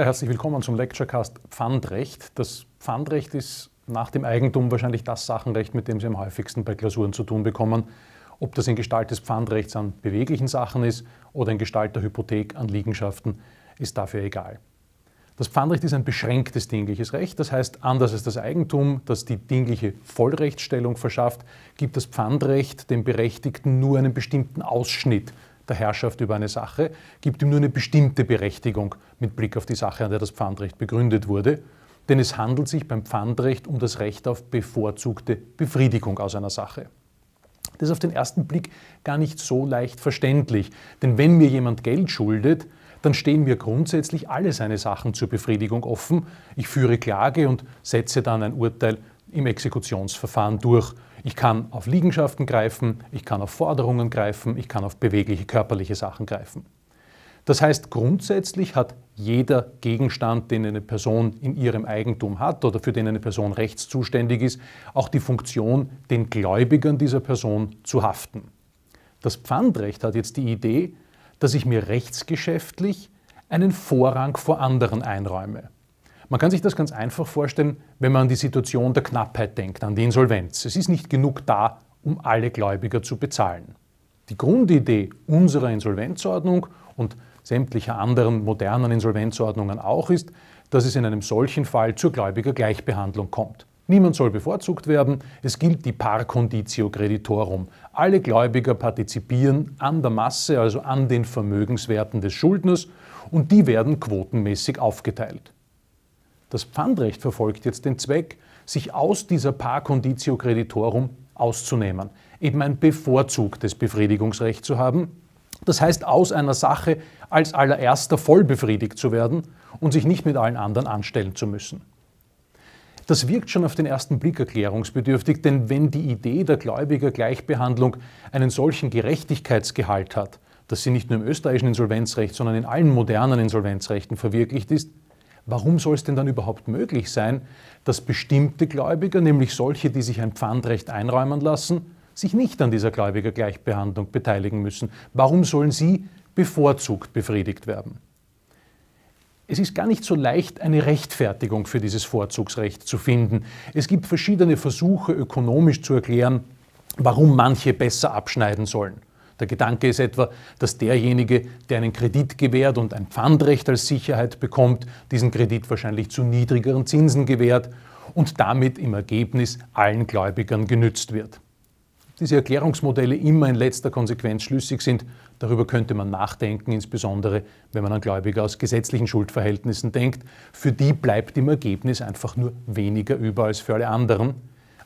Ja, herzlich willkommen zum Lecturecast Pfandrecht. Das Pfandrecht ist nach dem Eigentum wahrscheinlich das Sachenrecht, mit dem Sie am häufigsten bei Klausuren zu tun bekommen. Ob das in Gestalt des Pfandrechts an beweglichen Sachen ist oder in Gestalt der Hypothek an Liegenschaften, ist dafür egal. Das Pfandrecht ist ein beschränktes dingliches Recht, das heißt, anders als das Eigentum, das die dingliche Vollrechtsstellung verschafft, gibt das Pfandrecht dem Berechtigten nur einen bestimmten Ausschnitt der Herrschaft über eine Sache, gibt ihm nur eine bestimmte Berechtigung mit Blick auf die Sache, an der das Pfandrecht begründet wurde, denn es handelt sich beim Pfandrecht um das Recht auf bevorzugte Befriedigung aus einer Sache. Das ist auf den ersten Blick gar nicht so leicht verständlich, denn wenn mir jemand Geld schuldet, dann stehen mir grundsätzlich alle seine Sachen zur Befriedigung offen. Ich führe Klage und setze dann ein Urteil im Exekutionsverfahren durch ich kann auf Liegenschaften greifen, ich kann auf Forderungen greifen, ich kann auf bewegliche körperliche Sachen greifen. Das heißt, grundsätzlich hat jeder Gegenstand, den eine Person in ihrem Eigentum hat oder für den eine Person rechtszuständig ist, auch die Funktion, den Gläubigern dieser Person zu haften. Das Pfandrecht hat jetzt die Idee, dass ich mir rechtsgeschäftlich einen Vorrang vor anderen einräume. Man kann sich das ganz einfach vorstellen, wenn man an die Situation der Knappheit denkt, an die Insolvenz. Es ist nicht genug da, um alle Gläubiger zu bezahlen. Die Grundidee unserer Insolvenzordnung und sämtlicher anderen modernen Insolvenzordnungen auch ist, dass es in einem solchen Fall zur Gläubigergleichbehandlung kommt. Niemand soll bevorzugt werden, es gilt die Par Conditio Creditorum. Alle Gläubiger partizipieren an der Masse, also an den Vermögenswerten des Schuldners, und die werden quotenmäßig aufgeteilt. Das Pfandrecht verfolgt jetzt den Zweck, sich aus dieser Par Conditio Creditorum auszunehmen, eben ein bevorzugtes Befriedigungsrecht zu haben. Das heißt, aus einer Sache als allererster voll befriedigt zu werden und sich nicht mit allen anderen anstellen zu müssen. Das wirkt schon auf den ersten Blick erklärungsbedürftig, denn wenn die Idee der gläubiger Gleichbehandlung einen solchen Gerechtigkeitsgehalt hat, dass sie nicht nur im österreichischen Insolvenzrecht, sondern in allen modernen Insolvenzrechten verwirklicht ist, Warum soll es denn dann überhaupt möglich sein, dass bestimmte Gläubiger, nämlich solche, die sich ein Pfandrecht einräumen lassen, sich nicht an dieser Gläubigergleichbehandlung beteiligen müssen? Warum sollen sie bevorzugt befriedigt werden? Es ist gar nicht so leicht, eine Rechtfertigung für dieses Vorzugsrecht zu finden. Es gibt verschiedene Versuche, ökonomisch zu erklären, warum manche besser abschneiden sollen. Der Gedanke ist etwa, dass derjenige, der einen Kredit gewährt und ein Pfandrecht als Sicherheit bekommt, diesen Kredit wahrscheinlich zu niedrigeren Zinsen gewährt und damit im Ergebnis allen Gläubigern genützt wird. Diese Erklärungsmodelle immer in letzter Konsequenz schlüssig sind, darüber könnte man nachdenken, insbesondere wenn man an Gläubiger aus gesetzlichen Schuldverhältnissen denkt. Für die bleibt im Ergebnis einfach nur weniger über als für alle anderen.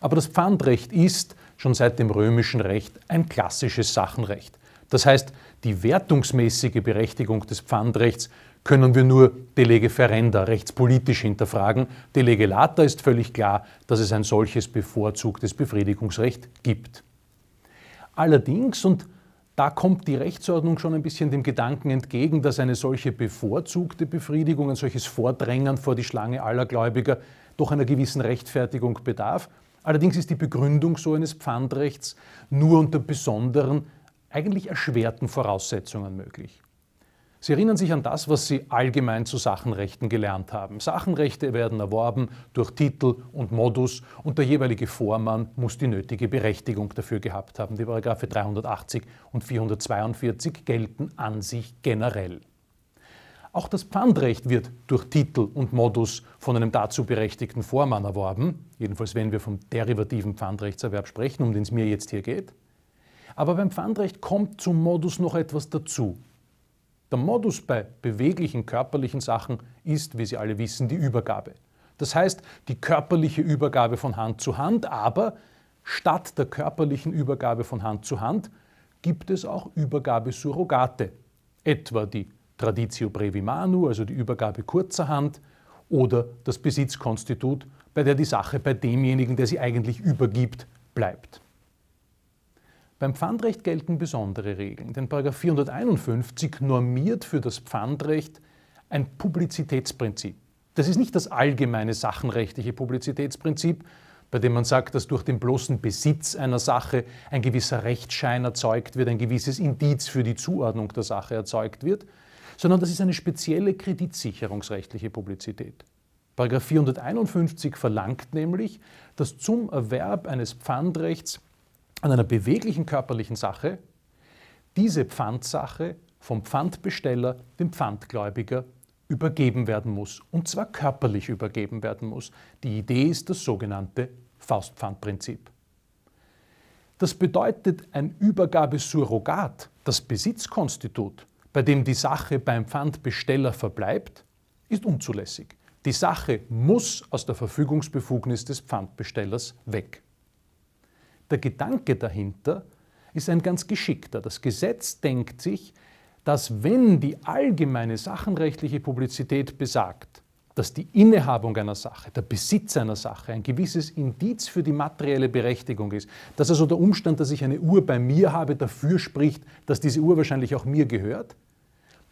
Aber das Pfandrecht ist, schon seit dem römischen Recht ein klassisches Sachenrecht. Das heißt, die wertungsmäßige Berechtigung des Pfandrechts können wir nur de ferenda rechtspolitisch hinterfragen. Delege lata ist völlig klar, dass es ein solches bevorzugtes Befriedigungsrecht gibt. Allerdings, und da kommt die Rechtsordnung schon ein bisschen dem Gedanken entgegen, dass eine solche bevorzugte Befriedigung, ein solches Vordrängen vor die Schlange aller Gläubiger doch einer gewissen Rechtfertigung bedarf, Allerdings ist die Begründung so eines Pfandrechts nur unter besonderen, eigentlich erschwerten Voraussetzungen möglich. Sie erinnern sich an das, was Sie allgemein zu Sachenrechten gelernt haben. Sachenrechte werden erworben durch Titel und Modus und der jeweilige Vormann muss die nötige Berechtigung dafür gehabt haben. Die Paragraphe 380 und 442 gelten an sich generell. Auch das Pfandrecht wird durch Titel und Modus von einem dazu berechtigten Vormann erworben, jedenfalls wenn wir vom derivativen Pfandrechtserwerb sprechen, um den es mir jetzt hier geht. Aber beim Pfandrecht kommt zum Modus noch etwas dazu. Der Modus bei beweglichen körperlichen Sachen ist, wie Sie alle wissen, die Übergabe. Das heißt, die körperliche Übergabe von Hand zu Hand, aber statt der körperlichen Übergabe von Hand zu Hand gibt es auch Übergabesurrogate, etwa die Traditio brevi manu, also die Übergabe kurzerhand, oder das Besitzkonstitut, bei der die Sache bei demjenigen, der sie eigentlich übergibt, bleibt. Beim Pfandrecht gelten besondere Regeln, denn 451 normiert für das Pfandrecht ein Publizitätsprinzip. Das ist nicht das allgemeine sachenrechtliche Publizitätsprinzip, bei dem man sagt, dass durch den bloßen Besitz einer Sache ein gewisser Rechtsschein erzeugt wird, ein gewisses Indiz für die Zuordnung der Sache erzeugt wird, sondern das ist eine spezielle kreditsicherungsrechtliche Publizität. Paragraph 451 verlangt nämlich, dass zum Erwerb eines Pfandrechts an einer beweglichen körperlichen Sache diese Pfandsache vom Pfandbesteller dem Pfandgläubiger übergeben werden muss, und zwar körperlich übergeben werden muss. Die Idee ist das sogenannte Faustpfandprinzip. Das bedeutet ein Übergabesurrogat, das Besitzkonstitut, bei dem die Sache beim Pfandbesteller verbleibt, ist unzulässig. Die Sache muss aus der Verfügungsbefugnis des Pfandbestellers weg. Der Gedanke dahinter ist ein ganz geschickter. Das Gesetz denkt sich, dass wenn die allgemeine sachenrechtliche Publizität besagt, dass die Innehabung einer Sache, der Besitz einer Sache ein gewisses Indiz für die materielle Berechtigung ist, dass also der Umstand, dass ich eine Uhr bei mir habe, dafür spricht, dass diese Uhr wahrscheinlich auch mir gehört,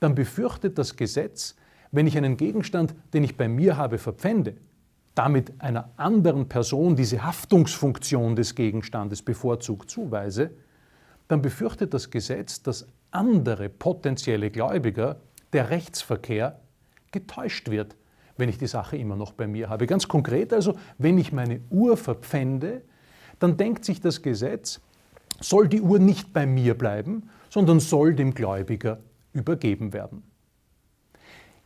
dann befürchtet das Gesetz, wenn ich einen Gegenstand, den ich bei mir habe, verpfände, damit einer anderen Person diese Haftungsfunktion des Gegenstandes bevorzugt zuweise, dann befürchtet das Gesetz, dass andere potenzielle Gläubiger, der Rechtsverkehr, getäuscht wird, wenn ich die Sache immer noch bei mir habe. Ganz konkret also, wenn ich meine Uhr verpfände, dann denkt sich das Gesetz, soll die Uhr nicht bei mir bleiben, sondern soll dem Gläubiger übergeben werden.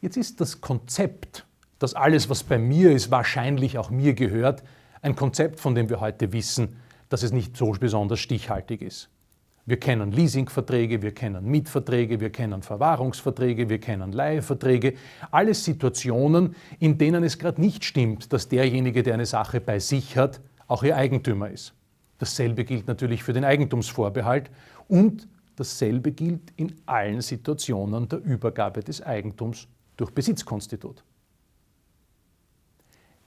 Jetzt ist das Konzept, dass alles, was bei mir ist, wahrscheinlich auch mir gehört, ein Konzept, von dem wir heute wissen, dass es nicht so besonders stichhaltig ist. Wir kennen Leasingverträge, wir kennen Mietverträge, wir kennen Verwahrungsverträge, wir kennen Leihverträge. Alles Situationen, in denen es gerade nicht stimmt, dass derjenige, der eine Sache bei sich hat, auch ihr Eigentümer ist. Dasselbe gilt natürlich für den Eigentumsvorbehalt und Dasselbe gilt in allen Situationen der Übergabe des Eigentums durch Besitzkonstitut.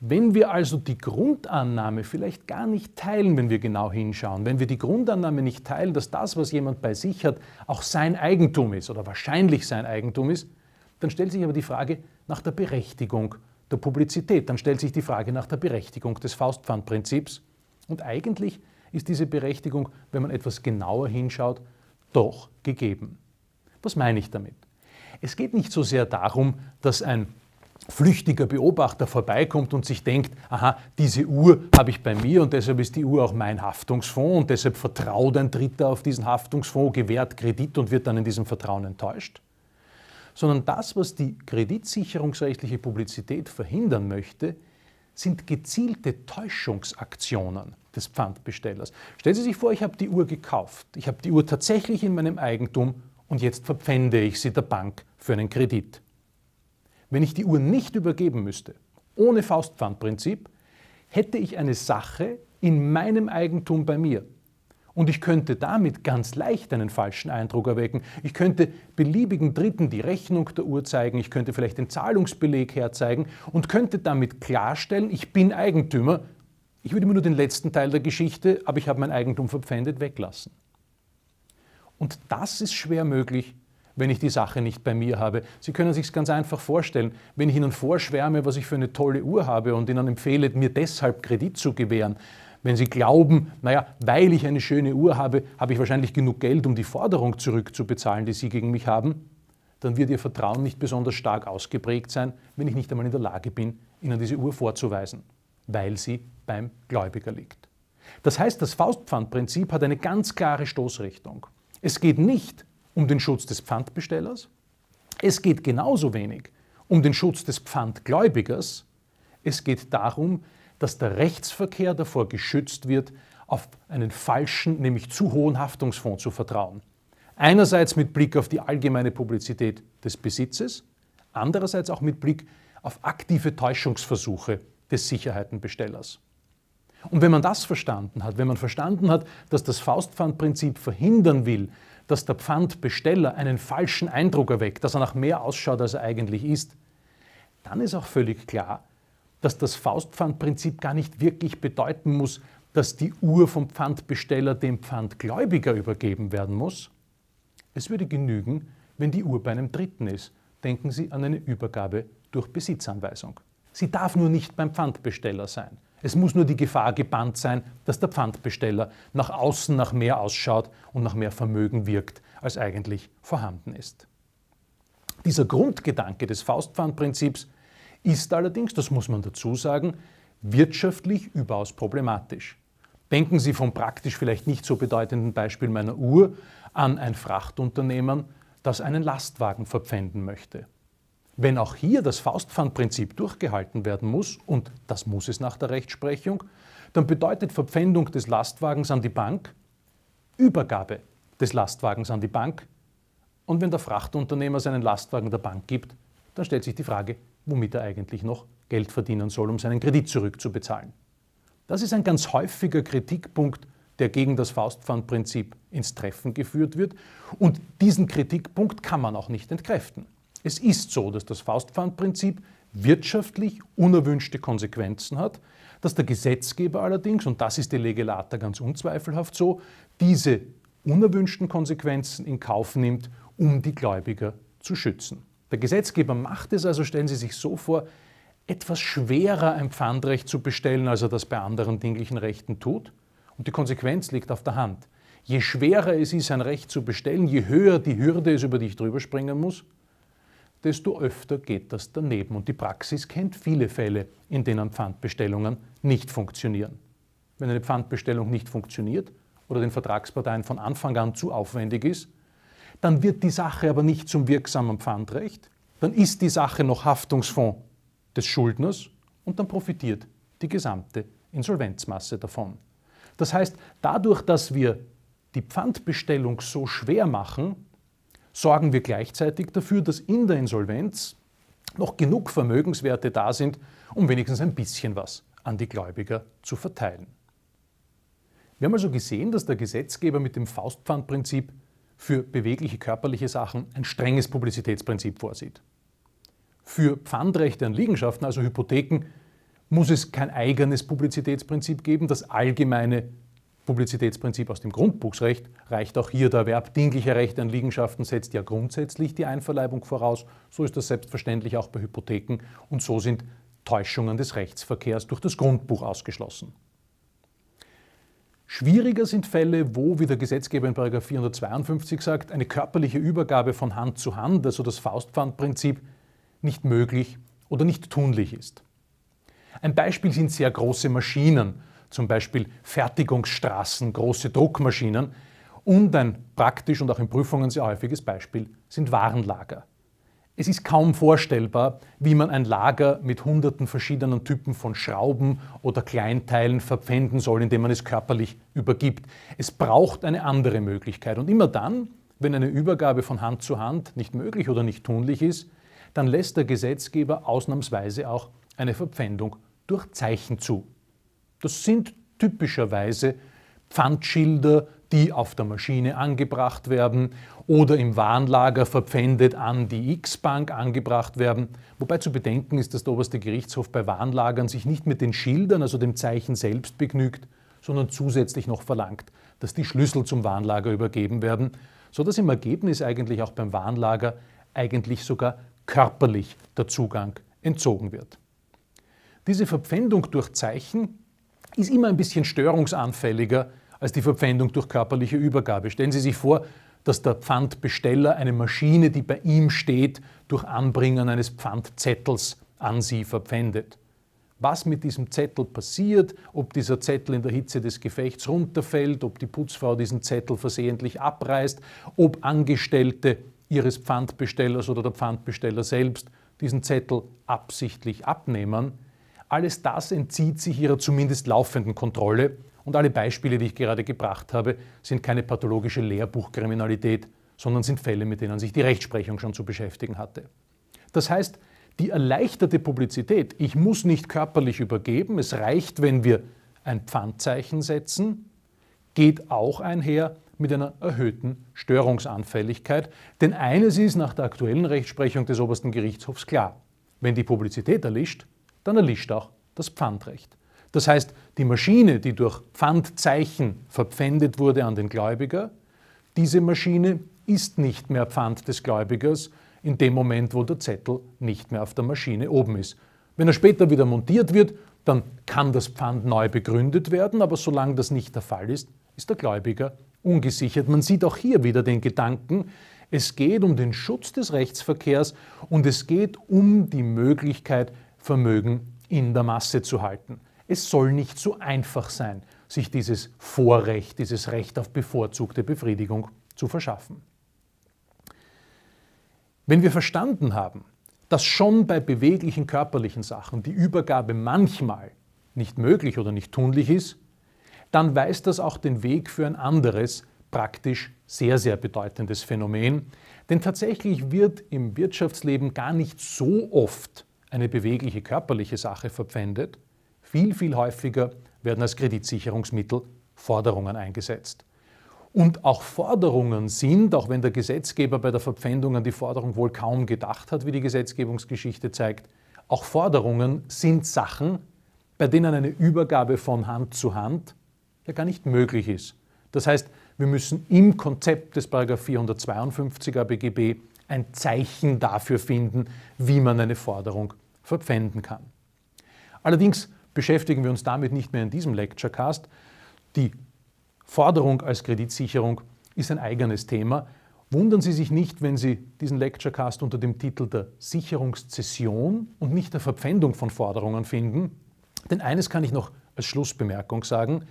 Wenn wir also die Grundannahme vielleicht gar nicht teilen, wenn wir genau hinschauen, wenn wir die Grundannahme nicht teilen, dass das, was jemand bei sich hat, auch sein Eigentum ist oder wahrscheinlich sein Eigentum ist, dann stellt sich aber die Frage nach der Berechtigung der Publizität, dann stellt sich die Frage nach der Berechtigung des Faustpfandprinzips. Und eigentlich ist diese Berechtigung, wenn man etwas genauer hinschaut, doch gegeben. Was meine ich damit? Es geht nicht so sehr darum, dass ein flüchtiger Beobachter vorbeikommt und sich denkt, aha, diese Uhr habe ich bei mir und deshalb ist die Uhr auch mein Haftungsfonds und deshalb vertraut ein Dritter auf diesen Haftungsfonds, gewährt Kredit und wird dann in diesem Vertrauen enttäuscht, sondern das, was die kreditsicherungsrechtliche Publizität verhindern möchte, sind gezielte Täuschungsaktionen des Pfandbestellers. Stellen Sie sich vor, ich habe die Uhr gekauft. Ich habe die Uhr tatsächlich in meinem Eigentum und jetzt verpfände ich sie der Bank für einen Kredit. Wenn ich die Uhr nicht übergeben müsste, ohne Faustpfandprinzip, hätte ich eine Sache in meinem Eigentum bei mir. Und ich könnte damit ganz leicht einen falschen Eindruck erwecken. Ich könnte beliebigen Dritten die Rechnung der Uhr zeigen, ich könnte vielleicht den Zahlungsbeleg herzeigen und könnte damit klarstellen, ich bin Eigentümer. Ich würde mir nur den letzten Teil der Geschichte, aber ich habe mein Eigentum verpfändet, weglassen. Und das ist schwer möglich, wenn ich die Sache nicht bei mir habe. Sie können sich es ganz einfach vorstellen, wenn ich Ihnen vorschwärme, was ich für eine tolle Uhr habe und Ihnen empfehle, mir deshalb Kredit zu gewähren, wenn Sie glauben, naja, weil ich eine schöne Uhr habe, habe ich wahrscheinlich genug Geld, um die Forderung zurückzubezahlen, die Sie gegen mich haben, dann wird Ihr Vertrauen nicht besonders stark ausgeprägt sein, wenn ich nicht einmal in der Lage bin, Ihnen diese Uhr vorzuweisen, weil sie beim Gläubiger liegt. Das heißt, das Faustpfandprinzip hat eine ganz klare Stoßrichtung. Es geht nicht um den Schutz des Pfandbestellers, es geht genauso wenig um den Schutz des Pfandgläubigers, es geht darum, dass der Rechtsverkehr davor geschützt wird, auf einen falschen, nämlich zu hohen Haftungsfonds zu vertrauen. Einerseits mit Blick auf die allgemeine Publizität des Besitzes, andererseits auch mit Blick auf aktive Täuschungsversuche des Sicherheitenbestellers. Und wenn man das verstanden hat, wenn man verstanden hat, dass das Faustpfandprinzip verhindern will, dass der Pfandbesteller einen falschen Eindruck erweckt, dass er nach mehr ausschaut, als er eigentlich ist, dann ist auch völlig klar, dass das Faustpfandprinzip gar nicht wirklich bedeuten muss, dass die Uhr vom Pfandbesteller dem Pfandgläubiger übergeben werden muss? Es würde genügen, wenn die Uhr bei einem Dritten ist. Denken Sie an eine Übergabe durch Besitzanweisung. Sie darf nur nicht beim Pfandbesteller sein. Es muss nur die Gefahr gebannt sein, dass der Pfandbesteller nach außen nach mehr ausschaut und nach mehr Vermögen wirkt, als eigentlich vorhanden ist. Dieser Grundgedanke des Faustpfandprinzips ist allerdings, das muss man dazu sagen, wirtschaftlich überaus problematisch. Denken Sie vom praktisch vielleicht nicht so bedeutenden Beispiel meiner Uhr an ein Frachtunternehmen, das einen Lastwagen verpfänden möchte. Wenn auch hier das Faustpfandprinzip durchgehalten werden muss, und das muss es nach der Rechtsprechung, dann bedeutet Verpfändung des Lastwagens an die Bank Übergabe des Lastwagens an die Bank. Und wenn der Frachtunternehmer seinen Lastwagen der Bank gibt, dann stellt sich die Frage, womit er eigentlich noch Geld verdienen soll, um seinen Kredit zurückzubezahlen. Das ist ein ganz häufiger Kritikpunkt, der gegen das Faustpfandprinzip ins Treffen geführt wird. Und diesen Kritikpunkt kann man auch nicht entkräften. Es ist so, dass das Faustpfandprinzip wirtschaftlich unerwünschte Konsequenzen hat, dass der Gesetzgeber allerdings, und das ist die Lege ganz unzweifelhaft so, diese unerwünschten Konsequenzen in Kauf nimmt, um die Gläubiger zu schützen. Der Gesetzgeber macht es also, stellen Sie sich so vor, etwas schwerer ein Pfandrecht zu bestellen, als er das bei anderen dinglichen Rechten tut. Und die Konsequenz liegt auf der Hand. Je schwerer es ist, ein Recht zu bestellen, je höher die Hürde ist, über die ich drüber springen muss, desto öfter geht das daneben. Und die Praxis kennt viele Fälle, in denen Pfandbestellungen nicht funktionieren. Wenn eine Pfandbestellung nicht funktioniert oder den Vertragsparteien von Anfang an zu aufwendig ist, dann wird die Sache aber nicht zum wirksamen Pfandrecht, dann ist die Sache noch Haftungsfonds des Schuldners und dann profitiert die gesamte Insolvenzmasse davon. Das heißt, dadurch, dass wir die Pfandbestellung so schwer machen, sorgen wir gleichzeitig dafür, dass in der Insolvenz noch genug Vermögenswerte da sind, um wenigstens ein bisschen was an die Gläubiger zu verteilen. Wir haben also gesehen, dass der Gesetzgeber mit dem Faustpfandprinzip für bewegliche körperliche Sachen ein strenges Publizitätsprinzip vorsieht. Für Pfandrechte an Liegenschaften, also Hypotheken, muss es kein eigenes Publizitätsprinzip geben. Das allgemeine Publizitätsprinzip aus dem Grundbuchsrecht reicht auch hier. Der Erwerb dinglicher Rechte an Liegenschaften setzt ja grundsätzlich die Einverleibung voraus. So ist das selbstverständlich auch bei Hypotheken und so sind Täuschungen des Rechtsverkehrs durch das Grundbuch ausgeschlossen. Schwieriger sind Fälle, wo, wie der Gesetzgeber in 452 sagt, eine körperliche Übergabe von Hand zu Hand, also das Faustpfandprinzip, nicht möglich oder nicht tunlich ist. Ein Beispiel sind sehr große Maschinen, zum Beispiel Fertigungsstraßen, große Druckmaschinen. Und ein praktisch und auch in Prüfungen sehr häufiges Beispiel sind Warenlager. Es ist kaum vorstellbar, wie man ein Lager mit hunderten verschiedenen Typen von Schrauben oder Kleinteilen verpfänden soll, indem man es körperlich übergibt. Es braucht eine andere Möglichkeit. Und immer dann, wenn eine Übergabe von Hand zu Hand nicht möglich oder nicht tunlich ist, dann lässt der Gesetzgeber ausnahmsweise auch eine Verpfändung durch Zeichen zu. Das sind typischerweise Pfandschilder, die auf der Maschine angebracht werden oder im Warnlager verpfändet an die X-Bank angebracht werden. Wobei zu bedenken ist, dass der oberste Gerichtshof bei Warnlagern sich nicht mit den Schildern, also dem Zeichen selbst begnügt, sondern zusätzlich noch verlangt, dass die Schlüssel zum Warnlager übergeben werden, sodass im Ergebnis eigentlich auch beim Warnlager eigentlich sogar körperlich der Zugang entzogen wird. Diese Verpfändung durch Zeichen ist immer ein bisschen störungsanfälliger als die Verpfändung durch körperliche Übergabe. Stellen Sie sich vor, dass der Pfandbesteller eine Maschine, die bei ihm steht, durch Anbringen eines Pfandzettels an Sie verpfändet. Was mit diesem Zettel passiert, ob dieser Zettel in der Hitze des Gefechts runterfällt, ob die Putzfrau diesen Zettel versehentlich abreißt, ob Angestellte ihres Pfandbestellers oder der Pfandbesteller selbst diesen Zettel absichtlich abnehmen, alles das entzieht sich ihrer zumindest laufenden Kontrolle und alle Beispiele, die ich gerade gebracht habe, sind keine pathologische Lehrbuchkriminalität, sondern sind Fälle, mit denen sich die Rechtsprechung schon zu beschäftigen hatte. Das heißt, die erleichterte Publizität, ich muss nicht körperlich übergeben, es reicht, wenn wir ein Pfandzeichen setzen, geht auch einher mit einer erhöhten Störungsanfälligkeit. Denn eines ist nach der aktuellen Rechtsprechung des obersten Gerichtshofs klar. Wenn die Publizität erlischt, dann erlischt auch das Pfandrecht. Das heißt, die Maschine, die durch Pfandzeichen verpfändet wurde an den Gläubiger, diese Maschine ist nicht mehr Pfand des Gläubigers in dem Moment, wo der Zettel nicht mehr auf der Maschine oben ist. Wenn er später wieder montiert wird, dann kann das Pfand neu begründet werden, aber solange das nicht der Fall ist, ist der Gläubiger ungesichert. Man sieht auch hier wieder den Gedanken, es geht um den Schutz des Rechtsverkehrs und es geht um die Möglichkeit, Vermögen in der Masse zu halten es soll nicht so einfach sein, sich dieses Vorrecht, dieses Recht auf bevorzugte Befriedigung zu verschaffen. Wenn wir verstanden haben, dass schon bei beweglichen körperlichen Sachen die Übergabe manchmal nicht möglich oder nicht tunlich ist, dann weist das auch den Weg für ein anderes, praktisch sehr, sehr bedeutendes Phänomen. Denn tatsächlich wird im Wirtschaftsleben gar nicht so oft eine bewegliche körperliche Sache verpfändet, viel, viel häufiger werden als Kreditsicherungsmittel Forderungen eingesetzt. Und auch Forderungen sind, auch wenn der Gesetzgeber bei der Verpfändung an die Forderung wohl kaum gedacht hat, wie die Gesetzgebungsgeschichte zeigt, auch Forderungen sind Sachen, bei denen eine Übergabe von Hand zu Hand ja gar nicht möglich ist. Das heißt, wir müssen im Konzept des 452 ABGB ein Zeichen dafür finden, wie man eine Forderung verpfänden kann. Allerdings beschäftigen wir uns damit nicht mehr in diesem Lecturecast. Die Forderung als Kreditsicherung ist ein eigenes Thema. Wundern Sie sich nicht, wenn Sie diesen Lecturecast unter dem Titel der Sicherungszession und nicht der Verpfändung von Forderungen finden. Denn eines kann ich noch als Schlussbemerkung sagen.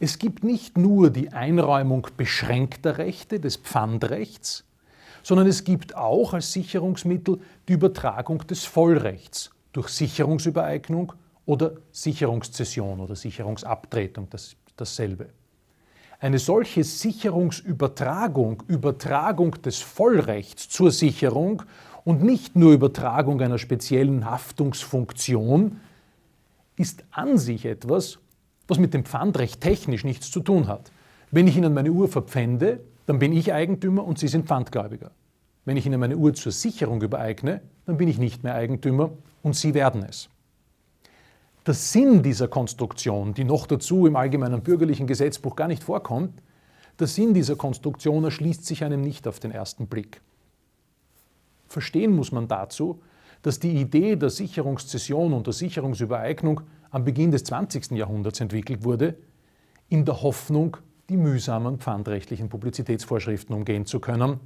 Es gibt nicht nur die Einräumung beschränkter Rechte, des Pfandrechts, sondern es gibt auch als Sicherungsmittel die Übertragung des Vollrechts durch Sicherungsübereignung oder Sicherungszession oder Sicherungsabtretung, das, dasselbe. Eine solche Sicherungsübertragung, Übertragung des Vollrechts zur Sicherung und nicht nur Übertragung einer speziellen Haftungsfunktion, ist an sich etwas, was mit dem Pfandrecht technisch nichts zu tun hat. Wenn ich Ihnen meine Uhr verpfände, dann bin ich Eigentümer und Sie sind Pfandgläubiger. Wenn ich Ihnen meine Uhr zur Sicherung übereigne, dann bin ich nicht mehr Eigentümer und Sie werden es der Sinn dieser Konstruktion, die noch dazu im allgemeinen bürgerlichen Gesetzbuch gar nicht vorkommt, der Sinn dieser Konstruktion erschließt sich einem nicht auf den ersten Blick. Verstehen muss man dazu, dass die Idee der Sicherungszession und der Sicherungsübereignung am Beginn des 20. Jahrhunderts entwickelt wurde, in der Hoffnung, die mühsamen pfandrechtlichen Publizitätsvorschriften umgehen zu können.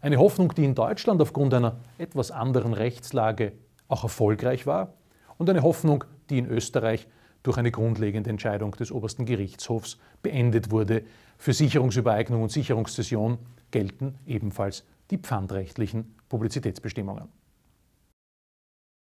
Eine Hoffnung, die in Deutschland aufgrund einer etwas anderen Rechtslage auch erfolgreich war und eine Hoffnung, die in Österreich durch eine grundlegende Entscheidung des obersten Gerichtshofs beendet wurde. Für Sicherungsübereignung und Sicherungszession gelten ebenfalls die pfandrechtlichen Publizitätsbestimmungen.